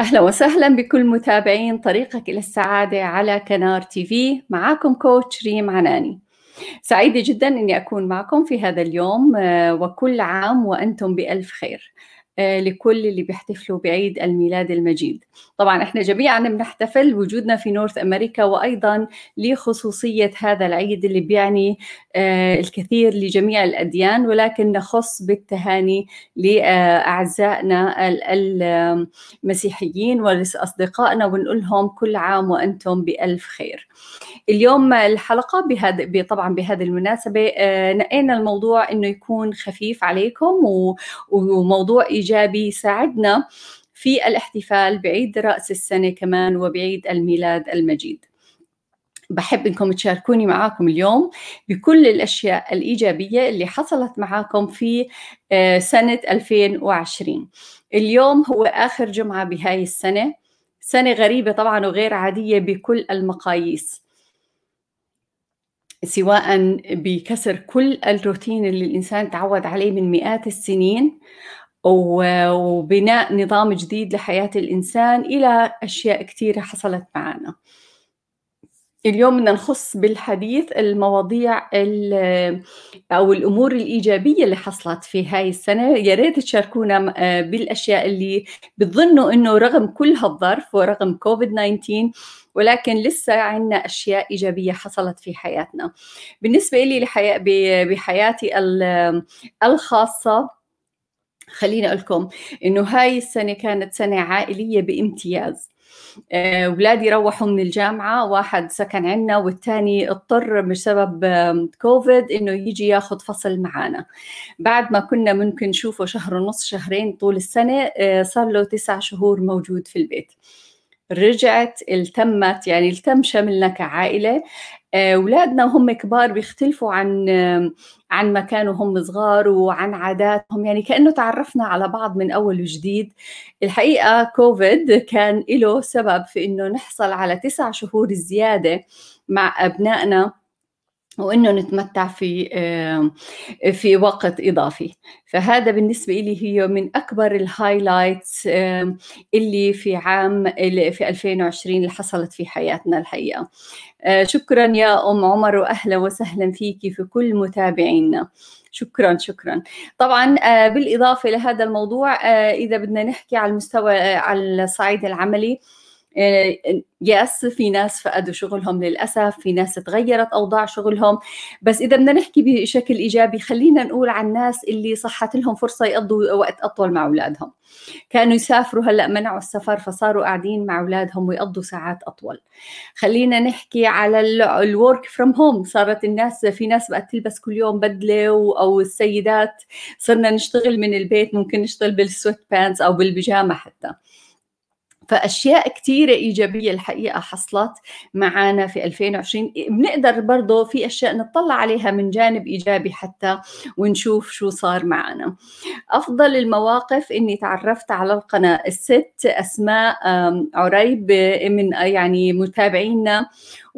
اهلا وسهلا بكل متابعين طريقك الى السعاده على كنار تي في معاكم كوتش ريم عناني سعيده جدا اني اكون معكم في هذا اليوم آه، وكل عام وانتم بالف خير آه، لكل اللي بيحتفلوا بعيد الميلاد المجيد طبعا احنا جميعا بنحتفل وجودنا في نورث امريكا وايضا لخصوصيه هذا العيد اللي بيعني آه، الكثير لجميع الاديان ولكن نخص بالتهاني لاعزائنا المسيحيين ولاصدقائنا ونقول لهم كل عام وانتم بالف خير اليوم الحلقه بهذا طبعا بهذه المناسبه آه، نقينا الموضوع انه يكون خفيف عليكم وموضوع الايجابي يساعدنا في الاحتفال بعيد راس السنه كمان وبعيد الميلاد المجيد بحب انكم تشاركوني معاكم اليوم بكل الاشياء الايجابيه اللي حصلت معاكم في آه، سنه 2020 اليوم هو اخر جمعه بهاي السنه سنه غريبه طبعا وغير عاديه بكل المقاييس سواء بكسر كل الروتين اللي الانسان تعود عليه من مئات السنين وبناء نظام جديد لحياة الإنسان إلى أشياء كثيرة حصلت معنا اليوم بدنا نخص بالحديث المواضيع أو الأمور الإيجابية اللي حصلت في هاي السنة يا ريت تشاركونا آه، بالأشياء اللي بتظنوا إنه رغم كل هالظرف ورغم كوفيد 19 ولكن لسه عندنا أشياء إيجابية حصلت في حياتنا بالنسبة لي بحياتي الخاصة خليني اقول لكم انه هاي السنه كانت سنه عائليه بامتياز آه، اولادي روحوا من الجامعه واحد سكن عندنا والثاني اضطر بسبب كوفيد انه يجي ياخذ فصل معنا بعد ما كنا ممكن نشوفه شهر ونص شهرين طول السنه آه، صار له تسع شهور موجود في البيت رجعت التمت يعني التم شملنا كعائلة اولادنا آه، وهم كبار بيختلفوا عن عن مكان وهم صغار وعن عاداتهم يعني كانه تعرفنا على بعض من اول وجديد الحقيقه كوفيد كان له سبب في انه نحصل على تسع شهور زياده مع ابنائنا وانه نتمتع في في وقت اضافي فهذا بالنسبه لي هي من اكبر الهايلايتس اللي في عام اللي في 2020 اللي حصلت في حياتنا الحقيقه آه، شكرا يا ام عمر واهلا وسهلا فيك في كل متابعينا شكرا شكرا طبعا آه، بالاضافه لهذا الموضوع آه، اذا بدنا نحكي على المستوى على الصعيد العملي يس آه، في ناس فقدوا شغلهم للأسف في ناس تغيرت أوضاع شغلهم بس إذا بدنا نحكي بشكل إيجابي خلينا نقول عن الناس اللي صحت لهم فرصة يقضوا وقت أطول مع أولادهم كانوا يسافروا هلأ منعوا السفر فصاروا قاعدين مع أولادهم ويقضوا ساعات أطول خلينا نحكي على الورك فروم هوم صارت الناس في ناس بقت تلبس كل يوم بدلة أو السيدات صرنا نشتغل من البيت ممكن نشتغل بالسويت بانز أو بالبيجامة حتى فاشياء كثيره ايجابيه الحقيقه حصلت معنا في 2020 بنقدر برضه في اشياء نطلع عليها من جانب ايجابي حتى ونشوف شو صار معنا افضل المواقف اني تعرفت على القناه الست اسماء عريب آه، من آه، يعني متابعينا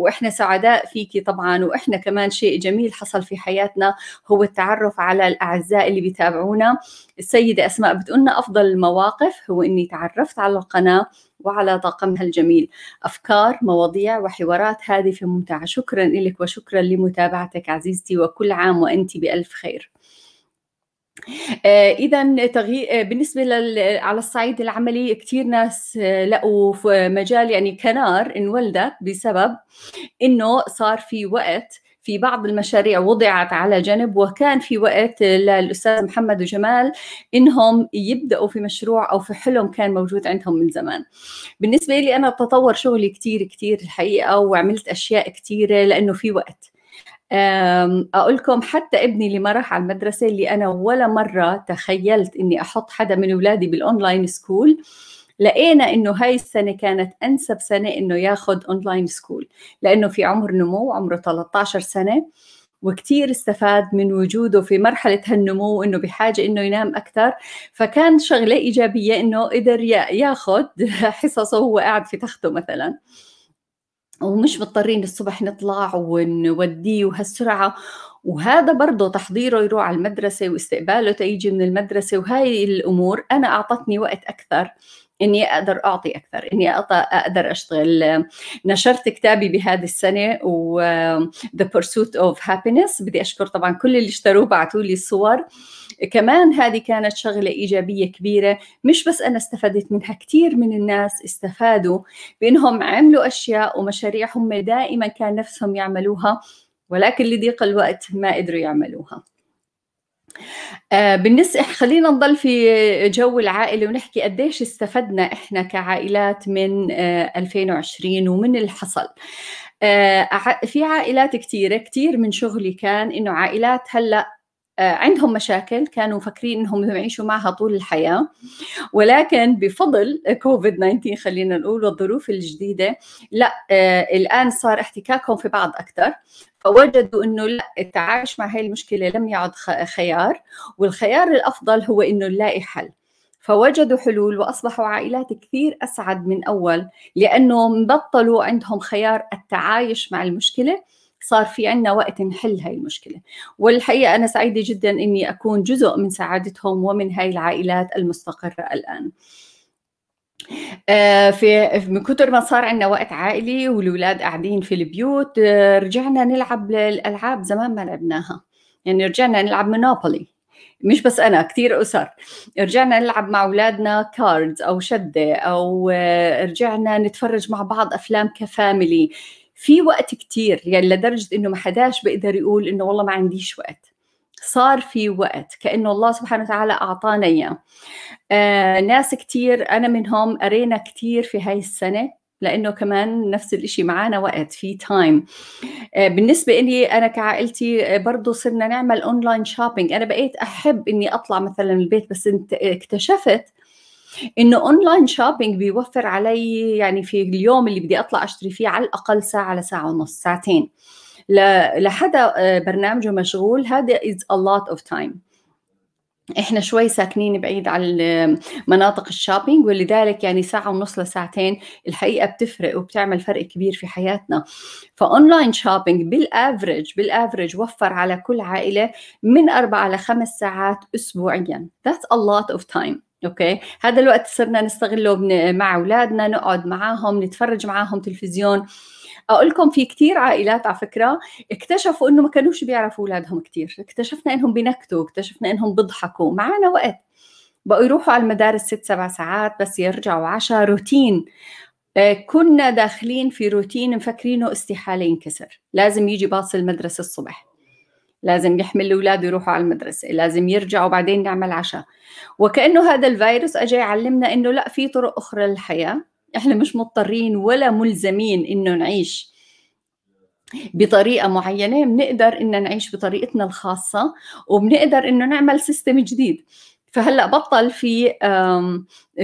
واحنا سعداء فيكي طبعا واحنا كمان شيء جميل حصل في حياتنا هو التعرف على الاعزاء اللي بيتابعونا السيده اسماء بتقولنا افضل المواقف هو اني تعرفت على القناه وعلى طاقمها الجميل أفكار مواضيع وحوارات هادفة ممتعة شكرا لك وشكرا لمتابعتك عزيزتي وكل عام وأنت بألف خير آه، اذا تغيير آه، بالنسبه لل... على الصعيد العملي كثير ناس آه، لقوا في مجال يعني كنار انولدت بسبب انه صار في وقت في بعض المشاريع وضعت على جنب وكان في وقت للاستاذ محمد وجمال انهم يبداوا في مشروع او في حلم كان موجود عندهم من زمان. بالنسبه لي انا تطور شغلي كثير كثير الحقيقه وعملت اشياء كثيره لانه في وقت. أقولكم حتى ابني اللي ما راح على المدرسة اللي أنا ولا مرة تخيلت إني أحط حدا من أولادي بالأونلاين سكول لقينا انه هاي السنه كانت انسب سنه انه ياخذ اونلاين سكول لانه في عمر نمو عمره 13 سنه وكتير استفاد من وجوده في مرحلة هالنمو وإنه بحاجة إنه ينام أكثر فكان شغلة إيجابية إنه قدر ياخذ حصصه وهو قاعد في تخته مثلاً ومش مضطرين الصبح نطلع ونوديه وهالسرعه وهذا برضه تحضيره يروح على المدرسة واستقباله تيجي من المدرسة وهاي الأمور أنا أعطتني وقت أكثر إني أقدر أعطي أكثر إني أقدر أشتغل نشرت كتابي بهذه السنة و The Pursuit of Happiness بدي أشكر طبعا كل اللي اشتروه بعثوا لي الصور كمان هذه كانت شغلة إيجابية كبيرة مش بس أنا استفدت منها كثير من الناس استفادوا بأنهم عملوا أشياء ومشاريع هم دائما كان نفسهم يعملوها ولكن لضيق الوقت ما قدروا يعملوها آه، بالنسبة خلينا نضل في جو العائلة ونحكي قديش استفدنا إحنا كعائلات من 2020 آه، ومن اللي حصل آه، في عائلات كثيرة كثير من شغلي كان إنه عائلات هلأ آه، عندهم مشاكل كانوا فاكرين انهم يعيشوا معها طول الحياه ولكن بفضل كوفيد 19 خلينا نقول والظروف الجديده لا آه، الان صار احتكاكهم في بعض اكثر فوجدوا انه لا التعايش مع هي المشكله لم يعد خيار والخيار الافضل هو انه نلاقي حل فوجدوا حلول واصبحوا عائلات كثير اسعد من اول لانه بطلوا عندهم خيار التعايش مع المشكله صار في عنا وقت نحل هاي المشكلة والحقيقة أنا سعيدة جدا أني أكون جزء من سعادتهم ومن هاي العائلات المستقرة الآن آه، في من كثر ما صار عندنا وقت عائلي والولاد قاعدين في البيوت آه، رجعنا نلعب الالعاب زمان ما لعبناها يعني رجعنا نلعب مونوبولي مش بس انا كثير اسر رجعنا نلعب مع اولادنا كاردز او شده او آه، رجعنا نتفرج مع بعض افلام كفاميلي في وقت كتير يعني لدرجة إنه ما حداش بيقدر يقول إنه والله ما عنديش وقت صار في وقت كأنه الله سبحانه وتعالى أعطانا إياه آه ناس كتير أنا منهم قرينا كتير في هاي السنة لانه كمان نفس الشيء معانا وقت في تايم آه، بالنسبه لي انا كعائلتي آه، برضه صرنا نعمل اونلاين شوبينج انا بقيت احب اني اطلع مثلا البيت بس انت اكتشفت انه اونلاين شوبينج بيوفر علي يعني في اليوم اللي بدي اطلع اشتري فيه على الاقل ساعه لساعه ونص ساعتين لحدا آه، برنامجه مشغول هذا از ا لوت اوف تايم احنا شوي ساكنين بعيد عن مناطق الشوبينج ولذلك يعني ساعة ونص لساعتين الحقيقة بتفرق وبتعمل فرق كبير في حياتنا فاونلاين شوبينج بالافرج بالافرج وفر على كل عائلة من أربعة لخمس ساعات أسبوعيا that's ا لوت اوف تايم اوكي هذا الوقت صرنا نستغله مع اولادنا نقعد معاهم نتفرج معاهم تلفزيون اقول لكم في كثير عائلات على فكره اكتشفوا انه ما كانوش بيعرفوا اولادهم كثير اكتشفنا انهم بينكتوا اكتشفنا انهم بيضحكوا معنا وقت بقوا يروحوا على المدارس ست سبع ساعات بس يرجعوا عشاء روتين آه، كنا داخلين في روتين مفكرينه استحاله ينكسر لازم يجي باص المدرسه الصبح لازم يحمل الاولاد ويروحوا على المدرسه لازم يرجعوا بعدين نعمل عشاء وكانه هذا الفيروس اجى يعلمنا انه لا في طرق اخرى للحياه احنا مش مضطرين ولا ملزمين انه نعيش بطريقه معينه بنقدر ان نعيش بطريقتنا الخاصه وبنقدر انه نعمل سيستم جديد فهلا بطل في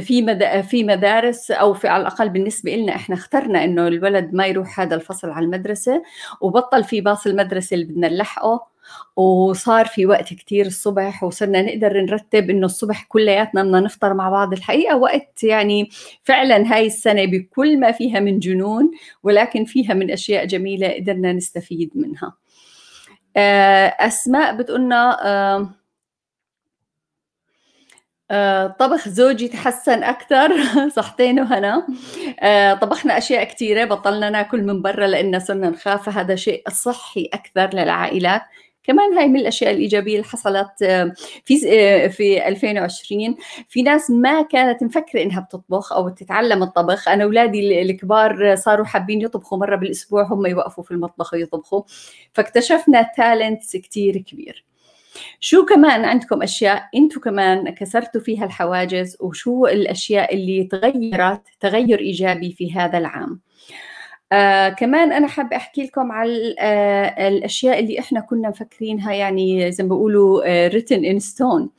في في مدارس او في على الاقل بالنسبه لنا احنا اخترنا انه الولد ما يروح هذا الفصل على المدرسه وبطل في باص المدرسه اللي بدنا نلحقه وصار في وقت كتير الصبح وصرنا نقدر نرتب انه الصبح كلياتنا بدنا نفطر مع بعض الحقيقه وقت يعني فعلا هاي السنه بكل ما فيها من جنون ولكن فيها من اشياء جميله قدرنا نستفيد منها آه، اسماء بتقولنا آه، آه، طبخ زوجي تحسن أكثر صحتين وهنا طبخنا أشياء كثيرة بطلنا ناكل من برا لأن صرنا نخاف هذا شيء صحي أكثر للعائلات كمان هاي من الاشياء الايجابيه اللي حصلت في آه، في 2020 في ناس ما كانت مفكره انها بتطبخ او تتعلم الطبخ انا اولادي الكبار صاروا حابين يطبخوا مره بالاسبوع هم يوقفوا في المطبخ ويطبخوا فاكتشفنا تالنتس كتير كبير شو كمان عندكم اشياء انتم كمان كسرتوا فيها الحواجز وشو الاشياء اللي تغيرت تغير ايجابي في هذا العام آه كمان انا حابه احكي لكم على آه الاشياء اللي احنا كنا مفكرينها يعني زي ما بيقولوا ريتن ان ستون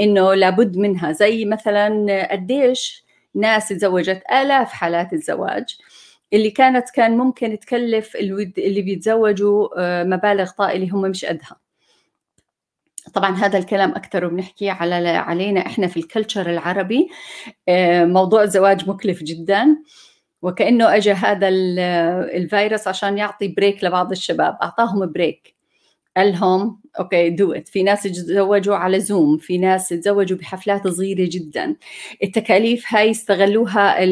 انه لابد منها زي مثلا قديش ناس تزوجت الاف حالات الزواج اللي كانت كان ممكن تكلف اللي بيتزوجوا آه، مبالغ طائله هم مش قدها طبعا هذا الكلام اكثر وبنحكي على علينا احنا في الكلتشر العربي آه، موضوع الزواج مكلف جدا وكانه اجى هذا الفيروس عشان يعطي بريك لبعض الشباب اعطاهم بريك قال لهم اوكي دو ات في ناس تزوجوا على زوم في ناس تزوجوا بحفلات صغيره جدا التكاليف هاي استغلوها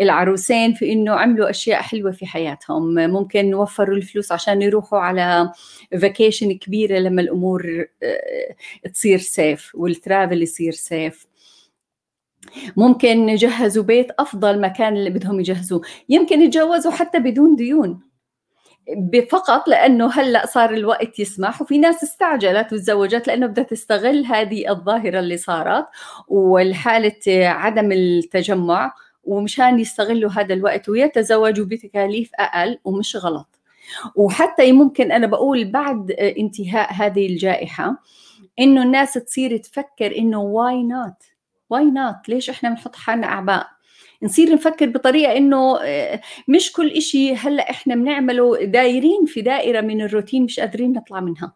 العروسين في انه عملوا اشياء حلوه في حياتهم ممكن وفروا الفلوس عشان يروحوا على فاكيشن كبيره لما الامور آه، تصير سيف والترافل يصير سيف ممكن يجهزوا بيت افضل مكان اللي بدهم يجهزوه يمكن يتجوزوا حتى بدون ديون فقط لانه هلا صار الوقت يسمح وفي ناس استعجلت وتزوجت لانه بدها تستغل هذه الظاهره اللي صارت والحاله عدم التجمع ومشان يستغلوا هذا الوقت ويتزوجوا بتكاليف اقل ومش غلط وحتى ممكن انا بقول بعد انتهاء هذه الجائحه انه الناس تصير تفكر انه واي نوت واي نوت ليش احنا بنحط حالنا اعباء نصير نفكر بطريقه انه آه، مش كل شيء هلا احنا بنعمله دايرين في دائره من الروتين مش قادرين نطلع منها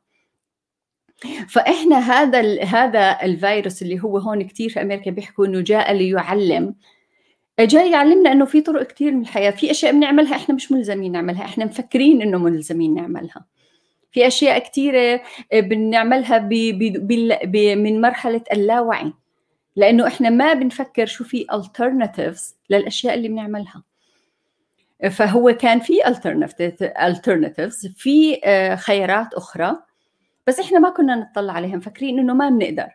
فاحنا هذا هذا الفيروس اللي هو هون كثير في امريكا بيحكوا انه جاء ليعلم جاي يعلمنا انه في طرق كثير من الحياه في اشياء بنعملها احنا مش ملزمين نعملها احنا مفكرين انه ملزمين نعملها في اشياء كثيره آه، بنعملها بي بي بي من مرحله اللاوعي لانه احنا ما بنفكر شو في alternatives للاشياء اللي بنعملها فهو كان في alternatives في آه، خيارات اخرى بس احنا ما كنا نطلع عليها مفكرين انه ما بنقدر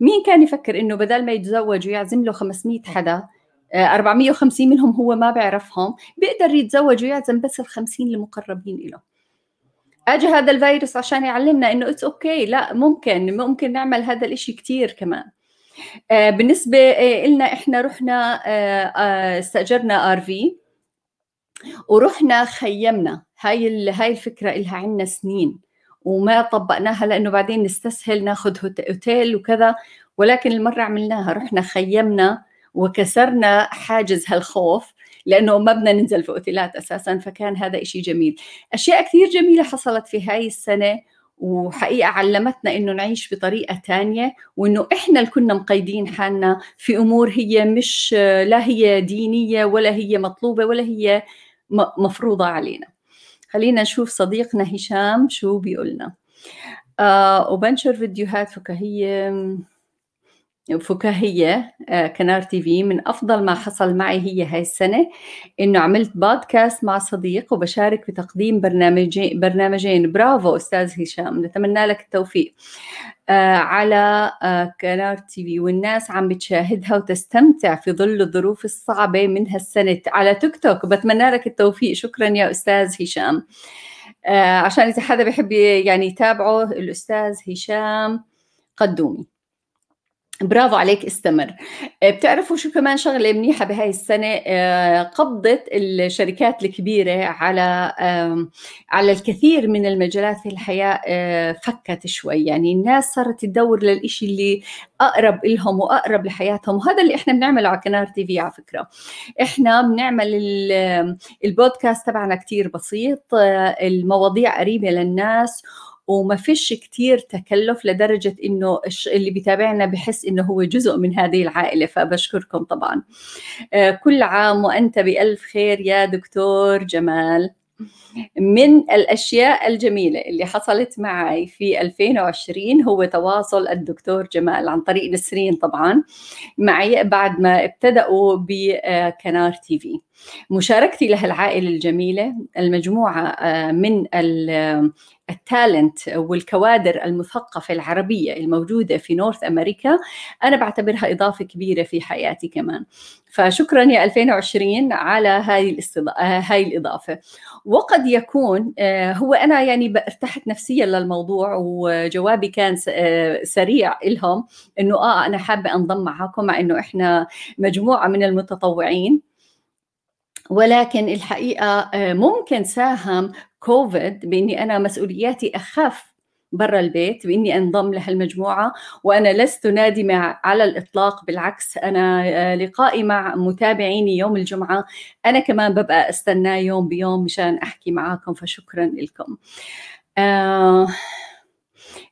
مين كان يفكر انه بدل ما يتزوج ويعزم له 500 حدا 450 آه، منهم هو ما بيعرفهم بيقدر يتزوج ويعزم بس ال 50 المقربين له اجى هذا الفيروس عشان يعلمنا انه اتس اوكي okay. لا ممكن ممكن نعمل هذا الاشي كثير كمان آه، بالنسبة آه، لنا احنا رحنا آه، استأجرنا ار في ورحنا خيمنا هاي هاي الفكرة لها عنا سنين وما طبقناها لأنه بعدين نستسهل ناخذ اوتيل وكذا ولكن المرة عملناها رحنا خيمنا وكسرنا حاجز هالخوف لانه ما بدنا ننزل في اوتيلات اساسا فكان هذا إشي جميل اشياء كثير جميله حصلت في هاي السنه وحقيقة علمتنا إنه نعيش بطريقة تانية وإنه إحنا اللي كنا مقيدين حالنا في أمور هي مش لا هي دينية ولا هي مطلوبة ولا هي مفروضة علينا خلينا نشوف صديقنا هشام شو بيقولنا آه وبنشر فيديوهات فكاهية فكاهية آه، كنار تي في من أفضل ما حصل معي هي هاي السنة إنه عملت بودكاست مع صديق وبشارك في تقديم برنامجين, برنامجين برافو أستاذ هشام نتمنى لك التوفيق آه، على آه، كنار تي في والناس عم بتشاهدها وتستمتع في ظل الظروف الصعبة من هالسنة على تيك توك بتمنى لك التوفيق شكرا يا أستاذ هشام عشان إذا حدا بحب يعني يتابعه الأستاذ هشام قدومي برافو عليك استمر آه، بتعرفوا شو كمان شغلة منيحة بهاي السنة آه، قبضت الشركات الكبيرة على على الكثير من المجالات في الحياة آه، فكت شوي يعني الناس صارت تدور للإشي اللي أقرب إلهم وأقرب لحياتهم وهذا اللي إحنا بنعمله على كنار تي في على فكرة إحنا بنعمل البودكاست تبعنا كتير بسيط المواضيع قريبة للناس وما فيش كتير تكلف لدرجة إنه اللي بيتابعنا بحس إنه هو جزء من هذه العائلة فبشكركم طبعا آه، كل عام وأنت بألف خير يا دكتور جمال من الأشياء الجميلة اللي حصلت معي في 2020 هو تواصل الدكتور جمال عن طريق نسرين طبعا معي بعد ما ابتدأوا بكنار تي في مشاركتي لهالعائلة الجميلة المجموعة آه، من التالنت والكوادر المثقفة العربية الموجودة في نورث أمريكا أنا بعتبرها إضافة كبيرة في حياتي كمان فشكرا يا 2020 على هاي الاستض... هاي الإضافة وقد يكون آه، هو أنا يعني ارتحت نفسيا للموضوع وجوابي كان آه، سريع لهم إنه آه أنا حابة أنضم معكم مع إنه إحنا مجموعة من المتطوعين ولكن الحقيقه آه، ممكن ساهم كوفيد باني انا مسؤولياتي اخف برا البيت باني انضم لهالمجموعه وانا لست نادمه على الاطلاق بالعكس انا آه، لقائي مع متابعيني يوم الجمعه انا كمان ببقى استناه يوم بيوم مشان احكي معاكم فشكرا لكم. آه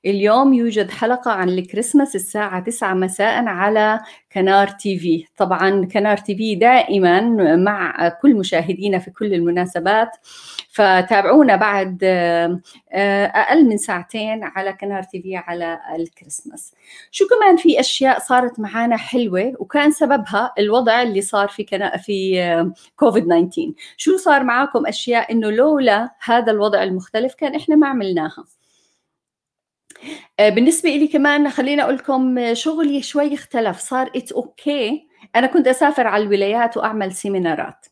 اليوم يوجد حلقة عن الكريسماس الساعة 9 مساء على كنار تي في طبعا كنار تي في دائما مع كل مشاهدينا في كل المناسبات فتابعونا بعد آه، أقل من ساعتين على كنار تي في على الكريسماس شو كمان في أشياء صارت معانا حلوة وكان سببها الوضع اللي صار في كنا في آه، كوفيد 19 شو صار معاكم أشياء إنه لولا هذا الوضع المختلف كان إحنا ما عملناها آه، بالنسبة إلي كمان خليني أقول لكم آه، شغلي شوي اختلف صار إت أوكي أنا كنت أسافر على الولايات وأعمل سيمينارات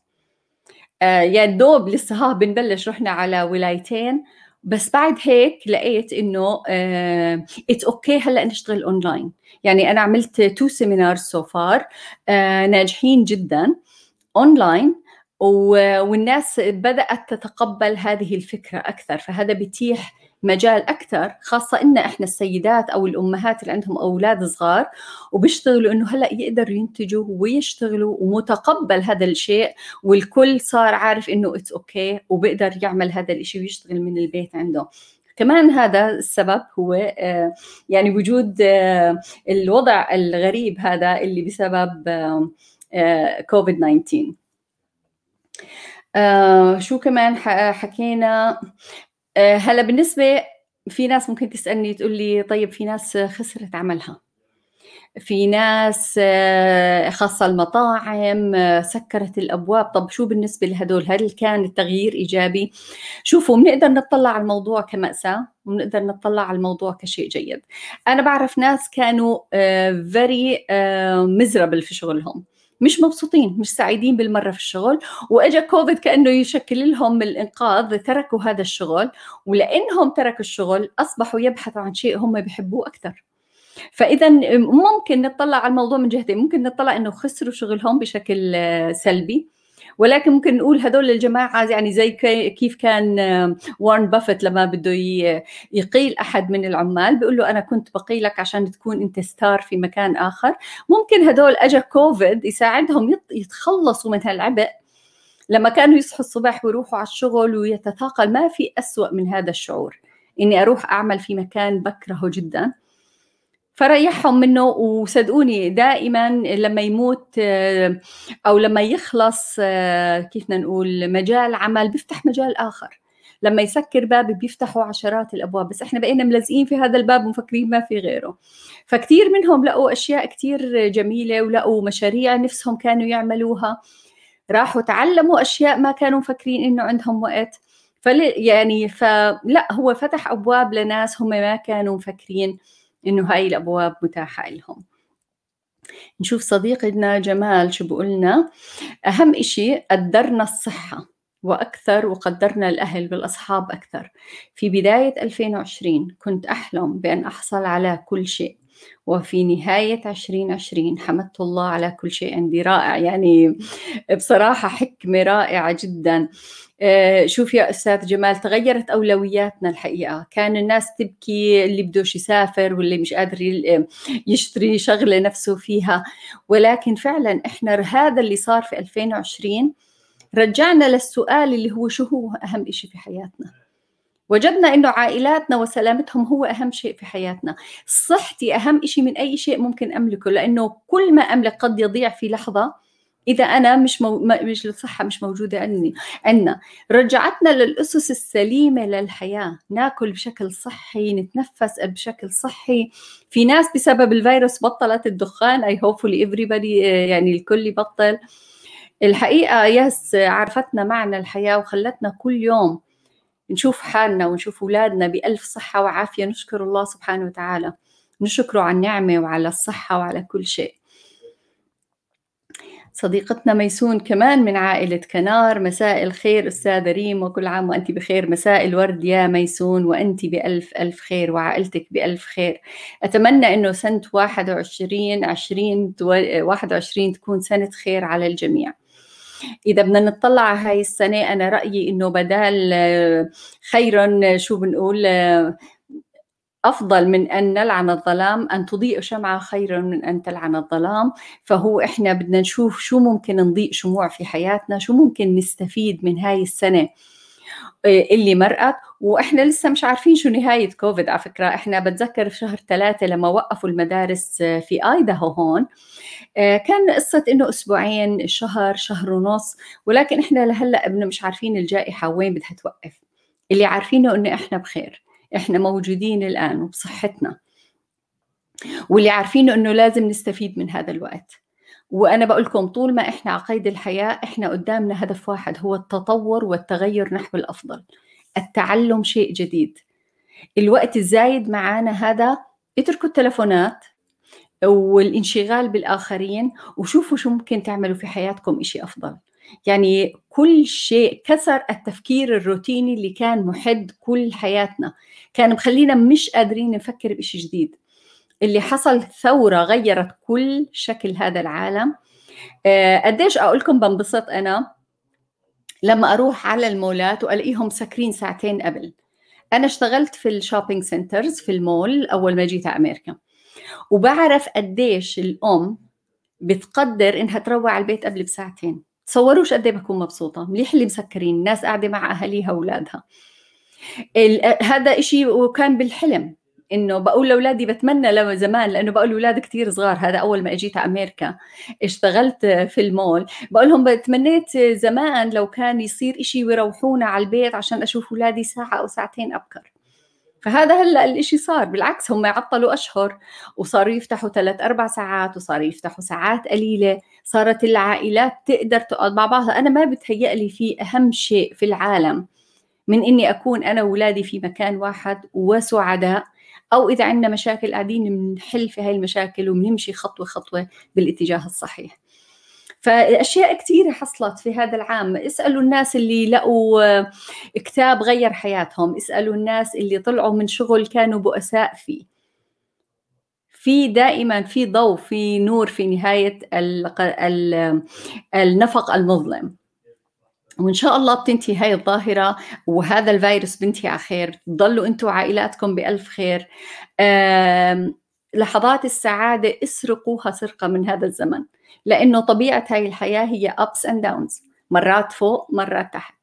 آه يا دوب لسه ها بنبلش رحنا على ولايتين بس بعد هيك لقيت انه آه اتس اوكي هلا نشتغل اونلاين يعني انا عملت تو سيمينار سو فار ناجحين جدا اونلاين والناس بدأت تتقبل هذه الفكرة أكثر فهذا بيتيح مجال أكثر خاصة إن إحنا السيدات أو الأمهات اللي عندهم أولاد صغار وبيشتغلوا إنه هلأ يقدروا ينتجوا ويشتغلوا ومتقبل هذا الشيء والكل صار عارف إنه إتس أوكي okay وبيقدر يعمل هذا الشيء ويشتغل من البيت عنده كمان هذا السبب هو آه، يعني وجود آه، الوضع الغريب هذا اللي بسبب كوفيد آه، 19 آه شو كمان آه، حكينا آه هلا بالنسبه في ناس ممكن تسالني تقول لي طيب في ناس خسرت عملها في ناس آه، خاصه المطاعم آه، سكرت الابواب طب شو بالنسبه لهدول هل كان التغيير ايجابي شوفوا بنقدر نطلع على الموضوع كمأساة وبنقدر نطلع على الموضوع كشيء جيد انا بعرف ناس كانوا فيري ميزربل في شغلهم مش مبسوطين مش سعيدين بالمره في الشغل واجا كوفيد كانه يشكل لهم الانقاذ تركوا هذا الشغل ولانهم تركوا الشغل اصبحوا يبحثوا عن شيء هم بيحبوه اكثر فاذا ممكن نطلع على الموضوع من جهتين ممكن نطلع انه خسروا شغلهم بشكل آه، سلبي ولكن ممكن نقول هدول الجماعه يعني زي كيف كان وارن بافت لما بده يقيل احد من العمال بيقول له انا كنت بقيلك عشان تكون انت ستار في مكان اخر ممكن هدول اجى كوفيد يساعدهم يتخلصوا من هالعبء لما كانوا يصحوا الصبح ويروحوا على الشغل ويتثاقل ما في أسوأ من هذا الشعور إني أروح أعمل في مكان بكرهه جدا فريحهم منه وصدقوني دائما لما يموت آه، او لما يخلص آه، كيف بدنا نقول مجال عمل بيفتح مجال اخر لما يسكر باب بيفتحوا عشرات الابواب بس احنا بقينا ملزقين في هذا الباب ومفكرين ما في غيره فكتير منهم لقوا اشياء كتير جميله ولقوا مشاريع نفسهم كانوا يعملوها راحوا تعلموا اشياء ما كانوا مفكرين انه عندهم وقت فل يعني فلا هو فتح ابواب لناس هم ما كانوا مفكرين إنه هاي الأبواب متاحة لهم نشوف صديقنا جمال شو بقولنا أهم إشي قدرنا الصحة وأكثر وقدرنا الأهل والأصحاب أكثر في بداية 2020 كنت أحلم بأن أحصل على كل شيء وفي نهاية 2020 حمدت الله على كل شيء عندي رائع يعني بصراحة حكمة رائعة جدا آه، شوف يا أستاذ جمال تغيرت أولوياتنا الحقيقة كان الناس تبكي اللي بدوش يسافر واللي مش قادر آه، يشتري شغلة نفسه فيها ولكن فعلا إحنا هذا اللي صار في 2020 رجعنا للسؤال اللي هو شو هو أهم شيء في حياتنا وجدنا انه عائلاتنا وسلامتهم هو اهم شيء في حياتنا صحتي اهم شيء من اي شيء ممكن املكه لانه كل ما املك قد يضيع في لحظه اذا انا مش مو... مش الصحه مش موجوده عندي عندنا رجعتنا للاسس السليمه للحياه ناكل بشكل صحي نتنفس بشكل صحي في ناس بسبب الفيروس بطلت الدخان اي هوبفولي everybody آه، يعني الكل يبطل الحقيقه يس عرفتنا معنى الحياه وخلتنا كل يوم نشوف حالنا ونشوف أولادنا بألف صحة وعافية نشكر الله سبحانه وتعالى نشكره على النعمة وعلى الصحة وعلى كل شيء صديقتنا ميسون كمان من عائلة كنار مساء الخير أستاذة ريم وكل عام وأنت بخير مساء الورد يا ميسون وأنت بألف ألف خير وعائلتك بألف خير أتمنى أنه سنة 21 20 21 تكون سنة خير على الجميع اذا بدنا نطلع على هاي السنه انا رايي انه بدال آه، خيرا آه، شو بنقول آه، أفضل من أن نلعن الظلام أن تضيء شمعة خيرا من أن تلعن الظلام فهو إحنا بدنا نشوف شو ممكن نضيء شموع في حياتنا شو ممكن نستفيد من هاي السنة آه، اللي مرقت واحنا لسه مش عارفين شو نهايه كوفيد على فكره احنا بتذكر في شهر ثلاثه لما وقفوا المدارس آه، في ايداهو هون آه، كان قصه انه اسبوعين شهر شهر ونص ولكن احنا لهلا مش عارفين الجائحه وين بدها توقف اللي عارفينه انه احنا بخير احنا موجودين الان وبصحتنا واللي عارفينه انه لازم نستفيد من هذا الوقت وانا بقول لكم طول ما احنا على قيد الحياه احنا قدامنا هدف واحد هو التطور والتغير نحو الافضل التعلم شيء جديد الوقت الزايد معانا هذا اتركوا التلفونات والانشغال بالاخرين وشوفوا شو ممكن تعملوا في حياتكم شيء افضل يعني كل شيء كسر التفكير الروتيني اللي كان محد كل حياتنا كان مخلينا مش قادرين نفكر بشيء جديد اللي حصل ثورة غيرت كل شكل هذا العالم آه، قديش أقول لكم بنبسط أنا لما أروح على المولات وألاقيهم سكرين ساعتين قبل أنا اشتغلت في الشوبينج سنترز في المول أول ما جيت على أمريكا وبعرف قديش الأم بتقدر إنها تروح على البيت قبل بساعتين تصوروش قد إيه بكون مبسوطة مليح اللي مسكرين الناس قاعدة مع أهاليها وأولادها هذا إشي وكان بالحلم انه بقول لاولادي بتمنى لو زمان لانه بقول لاولاد كثير صغار هذا اول ما اجيت على امريكا اشتغلت في المول بقول لهم بتمنيت زمان لو كان يصير إشي ويروحونا على البيت عشان اشوف اولادي ساعه او ساعتين ابكر فهذا هلا الإشي صار بالعكس هم عطلوا اشهر وصاروا يفتحوا ثلاث اربع ساعات وصاروا يفتحوا ساعات قليله صارت العائلات تقدر تقعد مع بعضها انا ما بتهيألي في اهم شيء في العالم من اني اكون انا واولادي في مكان واحد وسعداء او اذا عندنا مشاكل قاعدين بنحل في هاي المشاكل وبنمشي خطوه خطوه بالاتجاه الصحيح فاشياء كثيره حصلت في هذا العام اسالوا الناس اللي لقوا آه، كتاب غير حياتهم اسالوا الناس اللي طلعوا من شغل كانوا بؤساء فيه في دائما في ضوء في نور في نهايه آه، النفق المظلم وان شاء الله بتنتهي هاي الظاهره وهذا الفيروس بينتهي على خير ضلوا انتم عائلاتكم بالف خير لحظات السعاده اسرقوها سرقه من هذا الزمن لانه طبيعه هاي الحياه هي ابس اند داونز مرات فوق مرات تحت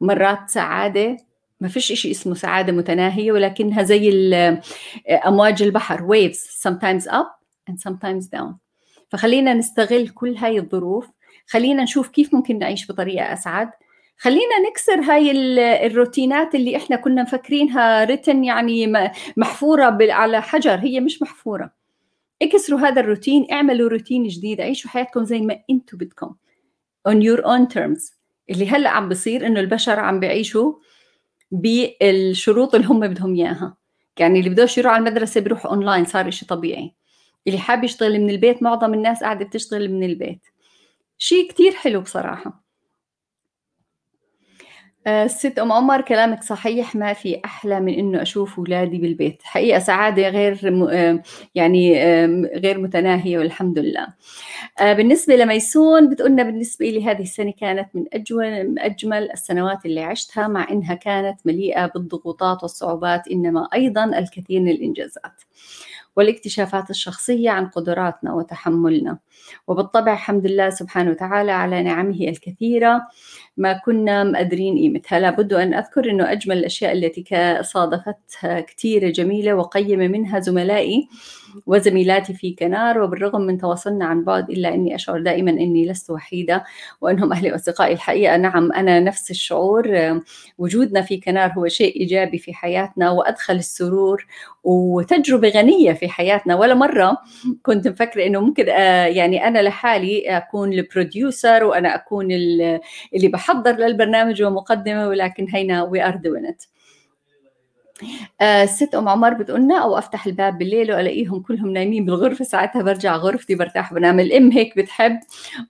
مرات سعاده ما فيش شيء اسمه سعاده متناهيه ولكنها زي آه، امواج البحر ويفز sometimes up and sometimes down فخلينا نستغل كل هاي الظروف خلينا نشوف كيف ممكن نعيش بطريقه اسعد خلينا نكسر هاي الروتينات اللي احنا كنا مفكرينها رتن يعني محفوره على حجر هي مش محفوره اكسروا هذا الروتين اعملوا روتين جديد عيشوا حياتكم زي ما انتم بدكم on your own terms اللي هلا عم بصير انه البشر عم بيعيشوا بالشروط اللي هم بدهم اياها يعني اللي بدوش يروح على المدرسه بيروح اونلاين صار شيء طبيعي اللي حاب يشتغل من البيت معظم الناس قاعده بتشتغل من البيت شيء كتير حلو بصراحة آه، الست أم عمر كلامك صحيح ما في أحلى من إنه أشوف أولادي بالبيت حقيقة سعادة غير آه، يعني غير متناهية والحمد لله آه، بالنسبة لميسون بتقولنا بالنسبة لي هذه السنة كانت من أجمل أجمل السنوات اللي عشتها مع إنها كانت مليئة بالضغوطات والصعوبات إنما أيضا الكثير من الإنجازات والاكتشافات الشخصية عن قدراتنا وتحملنا وبالطبع الحمد لله سبحانه وتعالى على نعمه الكثيرة ما كنا مقدرين قيمتها لابد أن أذكر أنه أجمل الأشياء التي صادفت كثيرة جميلة وقيمة منها زملائي وزميلاتي في كنار وبالرغم من تواصلنا عن بعد إلا أني أشعر دائما أني لست وحيدة وأنهم أهلي وأصدقائي الحقيقة نعم أنا نفس الشعور وجودنا في كنار هو شيء إيجابي في حياتنا وأدخل السرور وتجربة غنية في حياتنا ولا مرة كنت مفكرة أنه ممكن آه، يعني يعني انا لحالي اكون البروديوسر وانا اكون اللي بحضر للبرنامج ومقدمه ولكن هينا وي ار دوينت آه، الست ام عمر بتقولنا او افتح الباب بالليل والاقيهم كلهم نايمين بالغرفه ساعتها برجع غرفتي برتاح بنام الام هيك بتحب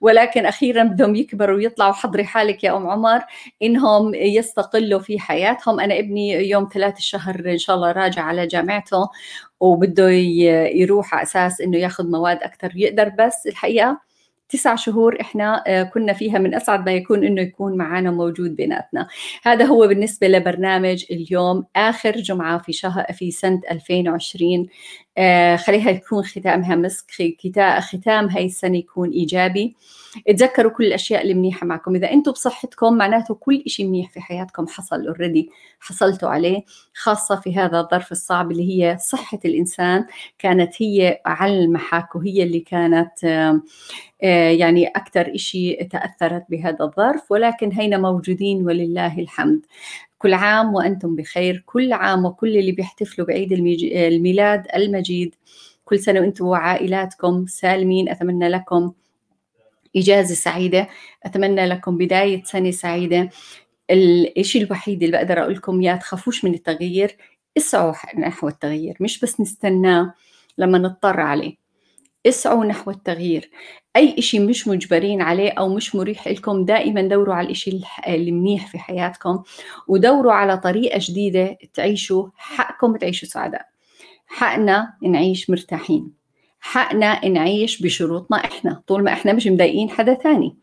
ولكن اخيرا بدهم يكبروا ويطلعوا حضري حالك يا ام عمر انهم يستقلوا في حياتهم انا ابني يوم ثلاث الشهر ان شاء الله راجع على جامعته وبده يروح على اساس انه ياخذ مواد اكثر يقدر بس الحقيقه تسع شهور احنا آه، كنا فيها من اسعد ما يكون انه يكون معنا موجود بيناتنا هذا هو بالنسبه لبرنامج اليوم اخر جمعه في شهر في سنه 2020 آه، خليها يكون ختامها مسك ختام هاي السنة يكون إيجابي اتذكروا كل الأشياء اللي منيحة معكم إذا أنتم بصحتكم معناته كل إشي منيح في حياتكم حصل اوريدي حصلتوا عليه خاصة في هذا الظرف الصعب اللي هي صحة الإنسان كانت هي على المحك وهي اللي كانت آه، يعني أكثر إشي تأثرت بهذا الظرف ولكن هينا موجودين ولله الحمد كل عام وأنتم بخير كل عام وكل اللي بيحتفلوا بعيد الميلاد المجيد كل سنة وأنتم وعائلاتكم سالمين أتمنى لكم إجازة سعيدة أتمنى لكم بداية سنة سعيدة الإشي الوحيد اللي بقدر أقول لكم يا تخافوش من التغيير اسعوا نحو التغيير مش بس نستناه لما نضطر عليه اسعوا نحو التغيير أي إشي مش مجبرين عليه أو مش مريح لكم دائما دوروا على الإشي المنيح في حياتكم ودوروا على طريقة جديدة تعيشوا حقكم تعيشوا سعداء حقنا نعيش مرتاحين حقنا نعيش بشروطنا إحنا طول ما إحنا مش مضايقين حدا ثاني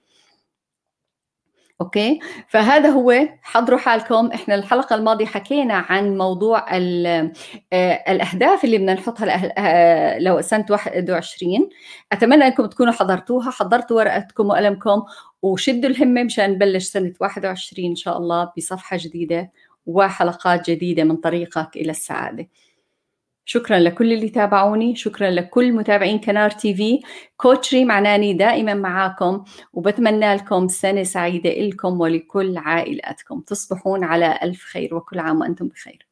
اوكي فهذا هو حضروا حالكم احنا الحلقه الماضيه حكينا عن موضوع آه، الاهداف اللي بدنا نحطها آه، لو سنه 21 اتمنى انكم تكونوا حضرتوها حضرتوا ورقتكم وقلمكم وشدوا الهمه مشان نبلش سنه 21 ان شاء الله بصفحه جديده وحلقات جديده من طريقك الى السعاده شكرا لكل اللي تابعوني شكرا لكل متابعين كنار تي في كوتشري معناني دائما معاكم وبتمنى لكم سنة سعيدة لكم ولكل عائلاتكم تصبحون على ألف خير وكل عام وأنتم بخير